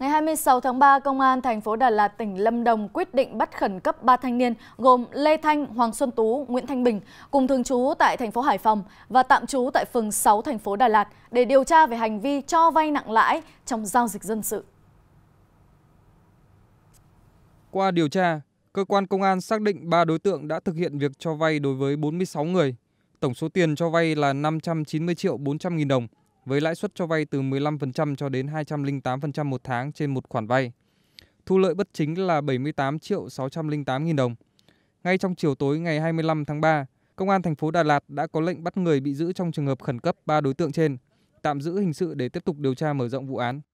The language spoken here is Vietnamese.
Ngày 26 tháng 3, Công an thành phố Đà Lạt, tỉnh Lâm Đồng quyết định bắt khẩn cấp 3 thanh niên gồm Lê Thanh, Hoàng Xuân Tú, Nguyễn Thanh Bình cùng thường trú tại thành phố Hải Phòng và tạm trú tại phường 6 thành phố Đà Lạt để điều tra về hành vi cho vay nặng lãi trong giao dịch dân sự. Qua điều tra, cơ quan công an xác định 3 đối tượng đã thực hiện việc cho vay đối với 46 người. Tổng số tiền cho vay là 590 triệu 400 nghìn đồng với lãi suất cho vay từ 15% cho đến 208% một tháng trên một khoản vay. Thu lợi bất chính là 78 triệu 608 nghìn đồng. Ngay trong chiều tối ngày 25 tháng 3, Công an thành phố Đà Lạt đã có lệnh bắt người bị giữ trong trường hợp khẩn cấp 3 đối tượng trên, tạm giữ hình sự để tiếp tục điều tra mở rộng vụ án.